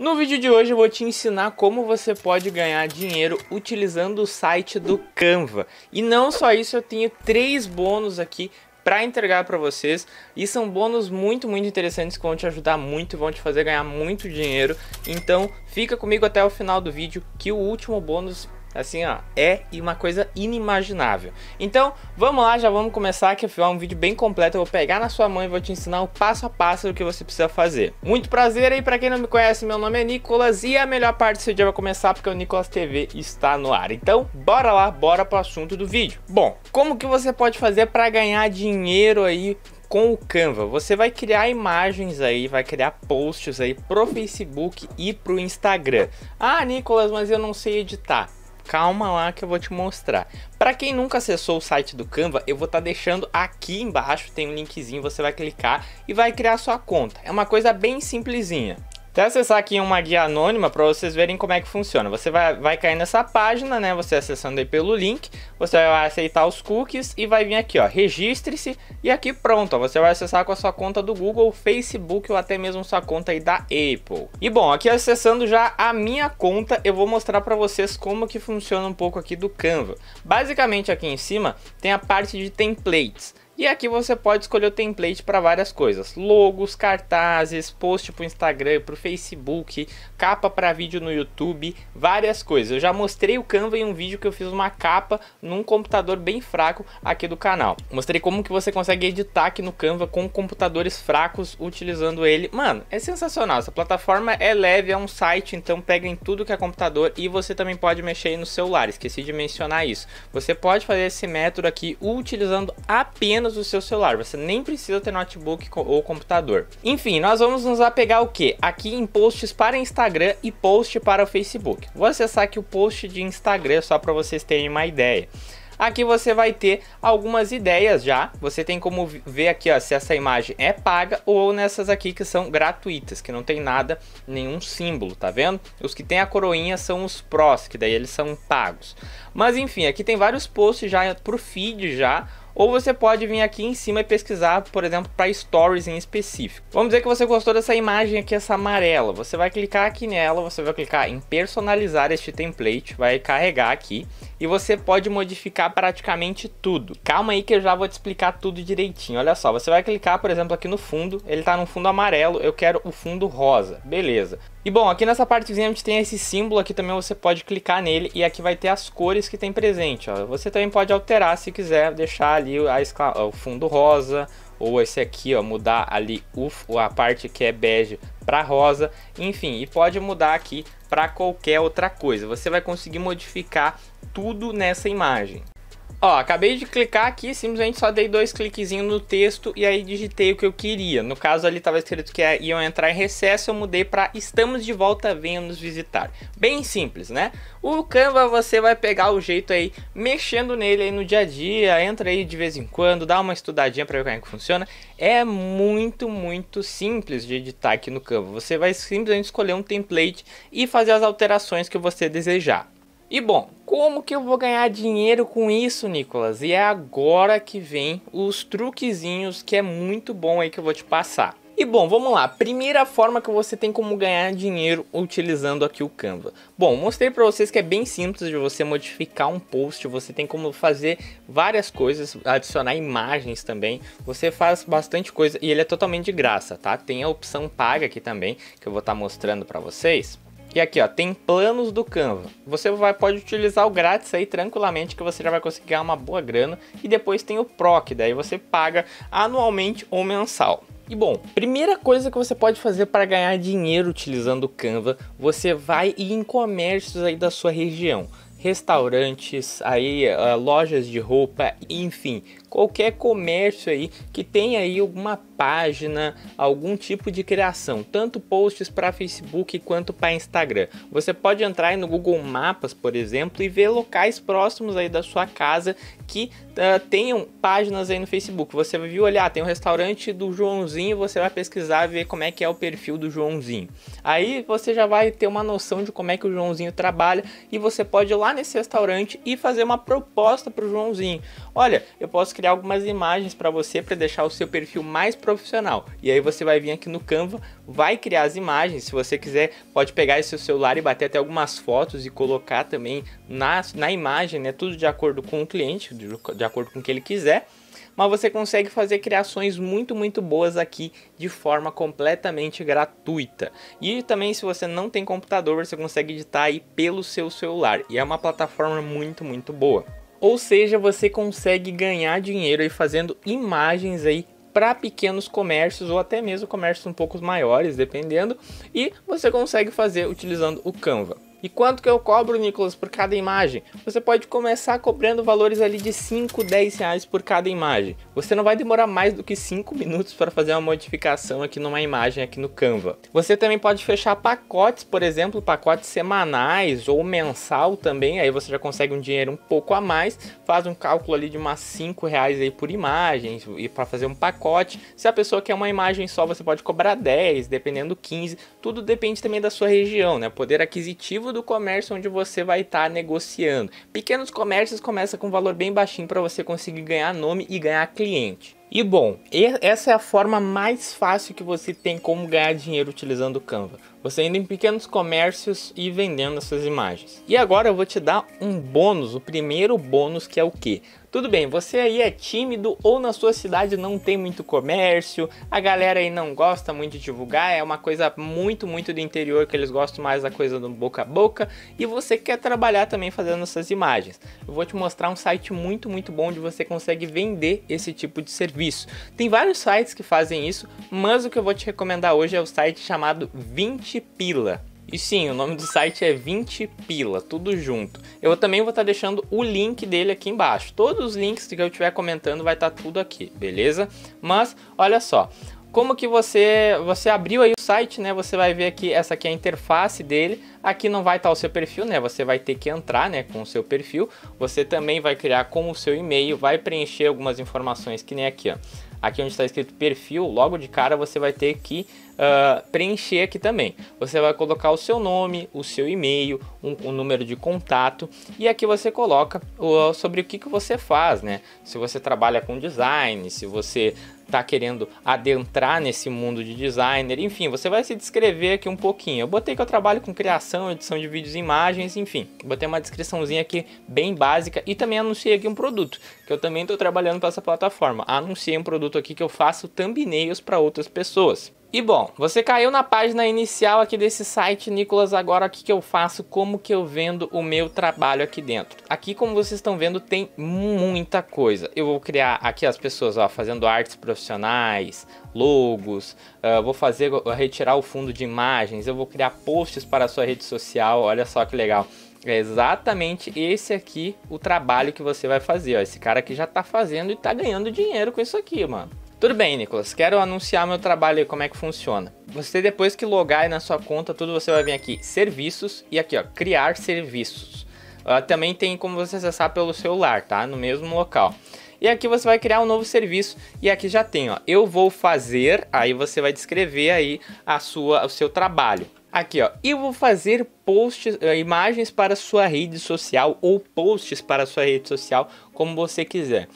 No vídeo de hoje eu vou te ensinar como você pode ganhar dinheiro utilizando o site do Canva. E não só isso, eu tenho três bônus aqui para entregar para vocês e são bônus muito, muito interessantes que vão te ajudar muito, vão te fazer ganhar muito dinheiro. Então, fica comigo até o final do vídeo que o último bônus Assim, ó, é uma coisa inimaginável. Então, vamos lá, já vamos começar que eu filmar um vídeo bem completo. Eu vou pegar na sua mão e vou te ensinar o passo a passo do que você precisa fazer. Muito prazer aí, para quem não me conhece, meu nome é Nicolas e a melhor parte do seu dia vai começar porque o Nicolas TV está no ar. Então, bora lá, bora pro assunto do vídeo. Bom, como que você pode fazer para ganhar dinheiro aí com o Canva, você vai criar imagens aí, vai criar posts aí pro Facebook e pro Instagram. Ah, Nicolas, mas eu não sei editar calma lá que eu vou te mostrar. Para quem nunca acessou o site do Canva, eu vou estar tá deixando aqui embaixo, tem um linkzinho, você vai clicar e vai criar sua conta. É uma coisa bem simplesinha. Até acessar aqui uma guia anônima para vocês verem como é que funciona. Você vai, vai cair nessa página, né? Você acessando aí pelo link, você vai aceitar os cookies e vai vir aqui, ó, registre-se e aqui pronto, ó, você vai acessar com a sua conta do Google, Facebook ou até mesmo sua conta aí da Apple. E bom, aqui acessando já a minha conta, eu vou mostrar para vocês como que funciona um pouco aqui do Canva. Basicamente aqui em cima tem a parte de templates. E aqui você pode escolher o template para várias coisas: logos, cartazes, post para o Instagram, para o Facebook, capa para vídeo no YouTube, várias coisas. Eu já mostrei o Canva em um vídeo que eu fiz uma capa num computador bem fraco aqui do canal. Mostrei como que você consegue editar aqui no Canva com computadores fracos utilizando ele. Mano, é sensacional. Essa plataforma é leve, é um site, então pega em tudo que é computador e você também pode mexer aí no celular. Esqueci de mencionar isso. Você pode fazer esse método aqui utilizando apenas do seu celular, você nem precisa ter notebook ou computador. Enfim, nós vamos nos apegar o que? Aqui em posts para Instagram e post para o Facebook. Vou acessar aqui o post de Instagram só para vocês terem uma ideia. Aqui você vai ter algumas ideias já. Você tem como ver aqui ó, se essa imagem é paga ou nessas aqui que são gratuitas, que não tem nada, nenhum símbolo, tá vendo? Os que tem a coroinha são os prós, que daí eles são pagos. Mas enfim, aqui tem vários posts já pro feed já, ou você pode vir aqui em cima e pesquisar, por exemplo, para stories em específico. Vamos dizer que você gostou dessa imagem aqui, essa amarela. Você vai clicar aqui nela, você vai clicar em personalizar este template, vai carregar aqui e você pode modificar praticamente tudo. Calma aí que eu já vou te explicar tudo direitinho. Olha só, você vai clicar, por exemplo, aqui no fundo, ele está no fundo amarelo, eu quero o fundo rosa. Beleza. E bom, aqui nessa partezinha gente tem esse símbolo aqui também você pode clicar nele e aqui vai ter as cores que tem presente, ó. Você também pode alterar se quiser, deixar ali a, o fundo rosa ou esse aqui, ó, mudar ali o, a parte que é bege para rosa, enfim, e pode mudar aqui para qualquer outra coisa. Você vai conseguir modificar tudo nessa imagem. Ó, acabei de clicar aqui, simplesmente só dei dois cliquezinhos no texto e aí digitei o que eu queria. No caso ali estava escrito que iam entrar em recesso, eu mudei para estamos de volta, venham nos visitar. Bem simples, né? O Canva você vai pegar o jeito aí, mexendo nele aí no dia a dia, entra aí de vez em quando, dá uma estudadinha para ver como é que funciona. É muito, muito simples de editar aqui no Canva. Você vai simplesmente escolher um template e fazer as alterações que você desejar. E bom, como que eu vou ganhar dinheiro com isso, Nicolas? E é agora que vem os truquezinhos que é muito bom aí que eu vou te passar. E bom, vamos lá. Primeira forma que você tem como ganhar dinheiro utilizando aqui o Canva. Bom, mostrei para vocês que é bem simples de você modificar um post, você tem como fazer várias coisas, adicionar imagens também. Você faz bastante coisa e ele é totalmente de graça, tá? Tem a opção paga aqui também, que eu vou estar tá mostrando para vocês. E aqui, ó, tem planos do Canva. Você vai, pode utilizar o grátis aí tranquilamente, que você já vai conseguir ganhar uma boa grana. E depois tem o PRO, que daí você paga anualmente ou mensal. E bom, primeira coisa que você pode fazer para ganhar dinheiro utilizando o Canva, você vai ir em comércios aí da sua região restaurantes, aí eh, lojas de roupa, enfim, qualquer comércio aí que tenha aí alguma página, algum tipo de criação, tanto posts para Facebook quanto para Instagram. Você pode entrar aí no Google Mapas, por exemplo, e ver locais próximos aí da sua casa que uh, tenham páginas aí no Facebook. Você vai olhar, tem um restaurante do Joãozinho, você vai pesquisar ver como é que é o perfil do Joãozinho. Aí você já vai ter uma noção de como é que o Joãozinho trabalha e você pode ir lá nesse restaurante e fazer uma proposta para o Joãozinho. Olha, eu posso criar algumas imagens para você para deixar o seu perfil mais próximo profissional. E aí você vai vir aqui no Canva, vai criar as imagens. Se você quiser, pode pegar esse seu celular e bater até algumas fotos e colocar também na, na imagem, né? Tudo de acordo com o cliente, de, de acordo com o que ele quiser mas você consegue fazer criações muito, muito boas aqui de forma completamente gratuita. E também, se você não tem computador, você consegue editar aí pelo seu celular, e é uma plataforma muito, muito boa. Ou seja, você consegue ganhar dinheiro aí fazendo imagens aí para pequenos comércios ou até mesmo comércios um pouco maiores, dependendo, e você consegue fazer utilizando o Canva. E quanto que eu cobro, Nicolas, por cada imagem? Você pode começar cobrando valores ali de 5, 10 reais por cada imagem. Você não vai demorar mais do que 5 minutos para fazer uma modificação aqui numa imagem aqui no Canva. Você também pode fechar pacotes, por exemplo, pacotes semanais ou mensal também, aí você já consegue um dinheiro um pouco a mais, faz um cálculo ali de umas 5 reais aí por imagem e para fazer um pacote. Se a pessoa quer uma imagem só, você pode cobrar 10, dependendo 15, tudo depende também da sua região, né? Poder aquisitivo do comércio onde você vai estar tá negociando. Pequenos comércios começam com um valor bem baixinho para você conseguir ganhar nome e ganhar cliente. E bom, essa é a forma mais fácil que você tem como ganhar dinheiro utilizando o Canva você indo em pequenos comércios e vendendo essas imagens. E agora eu vou te dar um bônus, o primeiro bônus que é o quê? Tudo bem, você aí é tímido ou na sua cidade não tem muito comércio, a galera aí não gosta muito de divulgar, é uma coisa muito, muito do interior que eles gostam mais da coisa do boca a boca e você quer trabalhar também fazendo essas imagens. Eu vou te mostrar um site muito, muito bom onde você consegue vender esse tipo de serviço. Tem vários sites que fazem isso, mas o que eu vou te recomendar hoje é o site chamado 20 20 pila. E sim, o nome do site é 20 pila, tudo junto. Eu também vou estar tá deixando o link dele aqui embaixo. Todos os links que eu estiver comentando vai estar tá tudo aqui, beleza? Mas olha só, como que você você abriu aí o site, né? Você vai ver aqui essa aqui é a interface dele. Aqui não vai estar tá o seu perfil, né? Você vai ter que entrar, né, com o seu perfil. Você também vai criar com o seu e-mail, vai preencher algumas informações que nem aqui, ó aqui onde está escrito perfil, logo de cara você vai ter que uh, preencher aqui também. Você vai colocar o seu nome, o seu e-mail, um, um número de contato e aqui você coloca o, sobre o que, que você faz, né? Se você trabalha com design, se você está querendo adentrar nesse mundo de designer, enfim, você vai se descrever aqui um pouquinho. Eu botei que eu trabalho com criação, edição de vídeos e imagens, enfim, botei uma descriçãozinha aqui bem básica e também anunciei aqui um produto, que eu também estou trabalhando para essa plataforma. Anunciei um produto aqui que eu faço thumbnails para outras pessoas. E bom, você caiu na página inicial aqui desse site, Nicolas, agora o que, eu faço, como que eu vendo o meu trabalho aqui dentro. Aqui, como vocês estão vendo, tem muita coisa. Eu vou criar aqui as pessoas, ó, fazendo artes profissionais, logos, uh, vou fazer, vou retirar o fundo de imagens, eu vou criar posts para a sua rede social, olha só que legal. É exatamente esse aqui o trabalho que você vai fazer, ó. Esse cara aqui já tá fazendo e tá ganhando dinheiro com isso aqui, mano. Tudo bem, Nicolas, quero anunciar meu trabalho e como é que funciona. Você depois que logar na sua conta, tudo você vai vir aqui, serviços, e aqui ó, criar serviços. Uh, também tem como você acessar pelo celular, tá? No mesmo local. E aqui você vai criar um novo serviço e aqui já tem, ó, eu vou fazer, aí você vai descrever aí a sua, o seu trabalho. Aqui, ó, eu vou fazer posts, eh, imagens para sua rede social ou posts para sua rede social, como você quiser.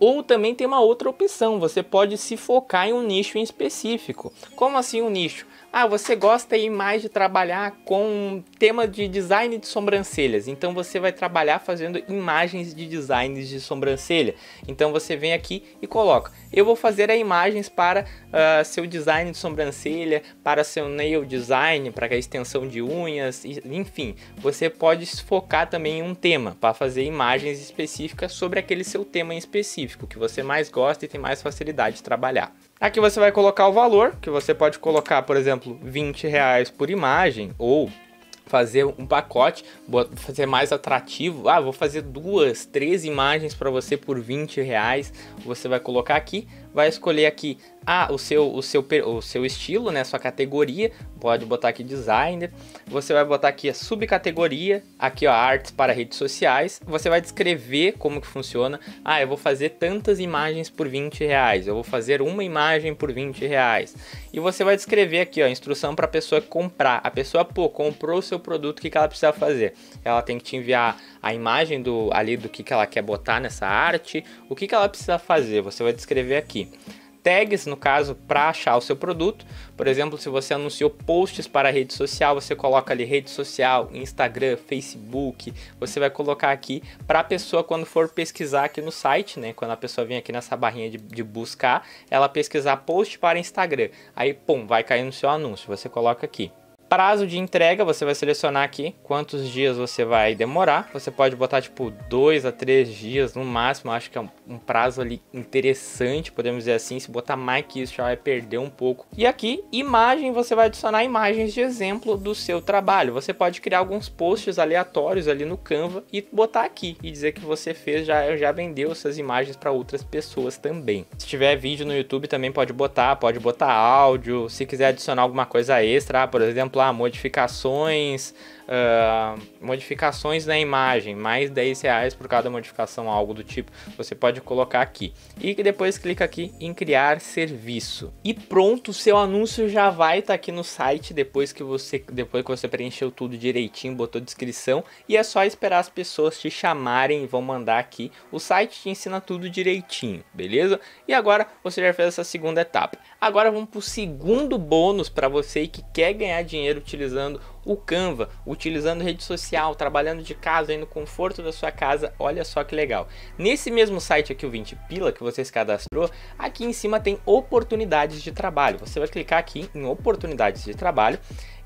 Ou também tem uma outra opção, você pode se focar em um nicho em específico. Como assim um nicho? Ah, você gosta aí mais de trabalhar com tema de design de sobrancelhas, então você vai trabalhar fazendo imagens de designs de sobrancelha. Então você vem aqui e coloca. Eu vou fazer imagens para uh, seu design de sobrancelha, para seu nail design, para a extensão de unhas, enfim. Você pode se focar também em um tema para fazer imagens específicas sobre aquele seu tema em específico que você mais gosta e tem mais facilidade de trabalhar. Aqui você vai colocar o valor, que você pode colocar, por exemplo, 20 reais por imagem ou fazer um pacote, fazer mais atrativo. Ah, vou fazer duas, três imagens para você por 20 reais. Você vai colocar aqui vai escolher aqui ah, o seu o seu o seu estilo, né, sua categoria, pode botar aqui designer. Você vai botar aqui a subcategoria, aqui ó, artes para redes sociais. Você vai descrever como que funciona. Ah, eu vou fazer tantas imagens por 20 reais. Eu vou fazer uma imagem por 20 reais. E você vai descrever aqui ó, a instrução para a pessoa comprar. A pessoa pô comprou o seu produto, o que, que ela precisa fazer? Ela tem que te enviar a imagem do ali do que, que ela quer botar nessa arte, o que, que ela precisa fazer, você vai descrever aqui. Tags, no caso, para achar o seu produto. Por exemplo, se você anunciou posts para a rede social, você coloca ali rede social, Instagram, Facebook. Você vai colocar aqui para a pessoa, quando for pesquisar aqui no site, né? Quando a pessoa vem aqui nessa barrinha de, de buscar, ela pesquisar post para Instagram. Aí, pum, vai cair no seu anúncio. Você coloca aqui. Prazo de entrega, você vai selecionar aqui quantos dias você vai demorar. Você pode botar tipo dois a três dias no máximo. Acho que é um prazo ali interessante, podemos dizer assim. Se botar mais que isso, já vai perder um pouco. E aqui, imagem, você vai adicionar imagens de exemplo do seu trabalho. Você pode criar alguns posts aleatórios ali no Canva e botar aqui e dizer que você fez, já, já vendeu essas imagens para outras pessoas também. Se tiver vídeo no YouTube, também pode botar, pode botar áudio. Se quiser adicionar alguma coisa extra, ah, por exemplo, exemplo, ah, modificações uh, modificações na imagem, mais 10 reais por cada modificação, algo do tipo, você pode colocar aqui. E depois clica aqui em criar serviço. E pronto, seu anúncio já vai estar tá aqui no site depois que você depois que você preencheu tudo direitinho, botou descrição e é só esperar as pessoas te chamarem e vão mandar aqui. O site te ensina tudo direitinho, beleza? E agora você já fez essa segunda etapa. Agora vamos para o segundo bônus para você que quer ganhar dinheiro utilizando o Canva, utilizando rede social, trabalhando de casa, aí no conforto da sua casa. Olha só que legal. Nesse mesmo site aqui, o 20 Pila, que você se cadastrou, aqui em cima tem oportunidades de trabalho. Você vai clicar aqui em oportunidades de trabalho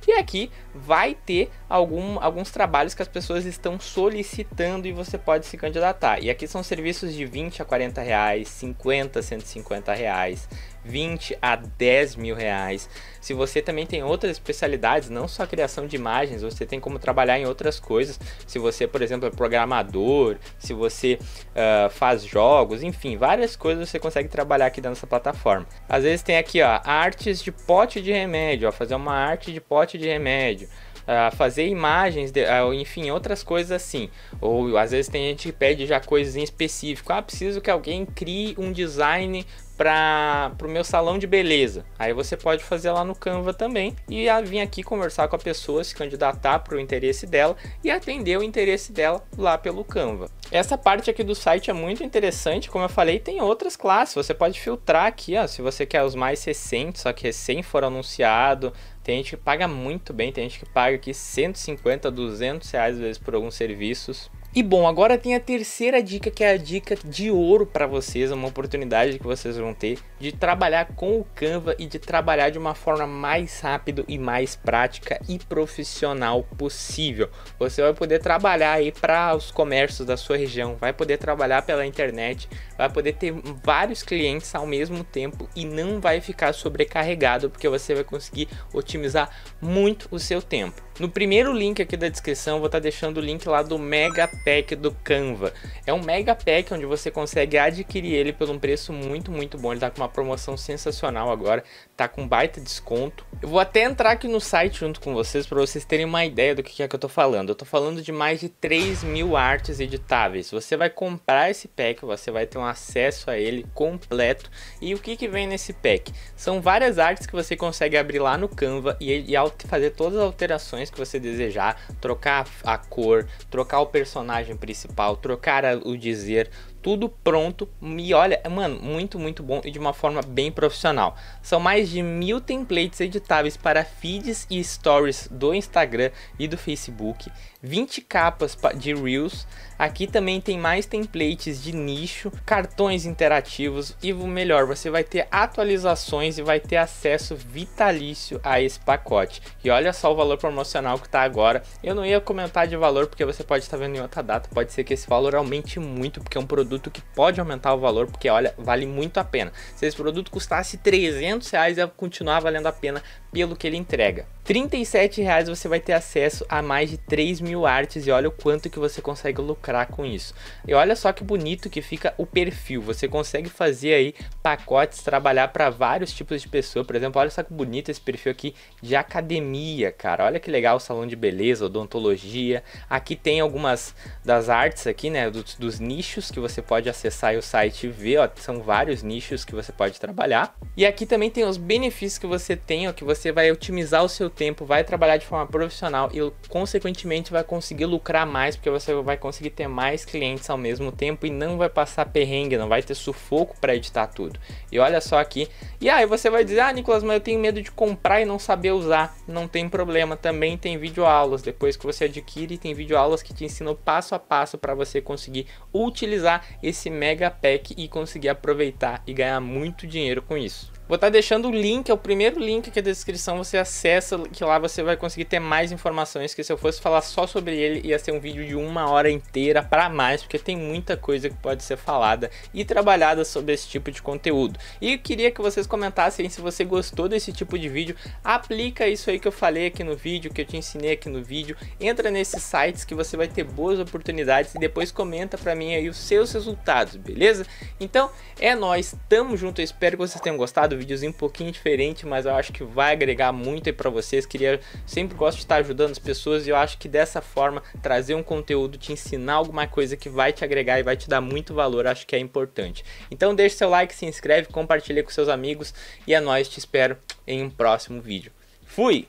e aqui vai ter algum, alguns trabalhos que as pessoas estão solicitando e você pode se candidatar. E aqui são serviços de 20 a 40 reais, 50 150 reais, 20 a 10 mil reais. Se você também tem outras especialidades, não só criação de imagens, você tem como trabalhar em outras coisas. Se você, por exemplo, é programador, se você uh, faz jogos, enfim, várias coisas você consegue trabalhar aqui da nossa plataforma. Às vezes tem aqui, ó, artes de pote de remédio, ó, fazer uma arte de pote de remédio. Uh, fazer imagens, de, uh, enfim, outras coisas assim. Ou às vezes tem gente que pede já coisas em específico. Ah, preciso que alguém crie um design para o meu salão de beleza. Aí você pode fazer lá no Canva também e vir aqui conversar com a pessoa, se candidatar para o interesse dela e atender o interesse dela lá pelo Canva. Essa parte aqui do site é muito interessante, como eu falei, tem outras classes, você pode filtrar aqui, ó, se você quer os mais recentes, só que recém foram anunciado, tem gente que paga muito bem, tem gente que paga aqui 150, 200 reais às vezes por alguns serviços. E bom, agora tem a terceira dica que é a dica de ouro para vocês, uma oportunidade que vocês vão ter de trabalhar com o Canva e de trabalhar de uma forma mais rápida e mais prática e profissional possível. Você vai poder trabalhar aí para os comércios da sua região, vai poder trabalhar pela internet, vai poder ter vários clientes ao mesmo tempo e não vai ficar sobrecarregado porque você vai conseguir otimizar muito o seu tempo. No primeiro link aqui da descrição, vou estar tá deixando o link lá do Mega Pack do Canva. É um Mega Pack onde você consegue adquirir ele por um preço muito, muito bom. Ele tá com uma promoção sensacional agora, tá com baita desconto. Eu vou até entrar aqui no site junto com vocês para vocês terem uma ideia do que é que eu tô falando. Eu tô falando de mais de 3 mil artes editáveis. Você vai comprar esse pack, você vai ter um acesso a ele completo. E o que que vem nesse pack? São várias artes que você consegue abrir lá no Canva e, e fazer todas as alterações que você desejar, trocar a cor, trocar o personagem principal, trocar o dizer, tudo pronto. E olha, mano, muito, muito bom e de uma forma bem profissional. São mais de mil templates editáveis para feeds e stories do Instagram e do Facebook, 20 capas de Reels. Aqui também tem mais templates de nicho, cartões interativos e o melhor, você vai ter atualizações e vai ter acesso vitalício a esse pacote. E olha só o valor promocional que tá agora. Eu não ia comentar de valor porque você pode estar vendo em outra data, pode ser que esse valor aumente muito porque é um produto produto que pode aumentar o valor, porque olha, vale muito a pena. Se esse produto custasse 300 reais, ia continuar valendo a pena pelo que ele entrega. R$ 37,00 você vai ter acesso a mais de 3 mil artes e olha o quanto que você consegue lucrar com isso. E olha só que bonito que fica o perfil, você consegue fazer aí pacotes, trabalhar para vários tipos de pessoa, por exemplo, olha só que bonito esse perfil aqui de academia, cara, olha que legal o salão de beleza, odontologia, aqui tem algumas das artes aqui, né, dos, dos nichos que você pode acessar aí o site e ver, ó, são vários nichos que você pode trabalhar. E aqui também tem os benefícios que você tem, ó, que você você vai otimizar o seu tempo, vai trabalhar de forma profissional e, consequentemente, vai conseguir lucrar mais, porque você vai conseguir ter mais clientes ao mesmo tempo e não vai passar perrengue, não vai ter sufoco para editar tudo. E olha só aqui. E aí você vai dizer, ah, Nicolas, mas eu tenho medo de comprar e não saber usar. Não tem problema, também tem vídeo aulas. Depois que você adquire, tem vídeo aulas que te ensinam passo a passo para você conseguir utilizar esse mega pack e conseguir aproveitar e ganhar muito dinheiro com isso. Vou estar tá deixando o link, é o primeiro link que a descrição você acessa, que lá você vai conseguir ter mais informações, que se eu fosse falar só sobre ele, ia ser um vídeo de uma hora inteira para mais, porque tem muita coisa que pode ser falada e trabalhada sobre esse tipo de conteúdo. E queria que vocês comentassem se você gostou desse tipo de vídeo, aplica isso aí que eu falei aqui no vídeo, que eu te ensinei aqui no vídeo, entra nesses sites que você vai ter boas oportunidades e depois comenta para mim aí os seus resultados, beleza? Então é nós, tamo junto, eu espero que vocês tenham gostado videozinho um pouquinho diferente, mas eu acho que vai agregar muito aí para vocês. Queria sempre gosto de estar ajudando as pessoas e eu acho que dessa forma trazer um conteúdo, te ensinar alguma coisa que vai te agregar e vai te dar muito valor, acho que é importante. Então deixa seu like, se inscreve, compartilha com seus amigos e é nós te espero em um próximo vídeo. Fui.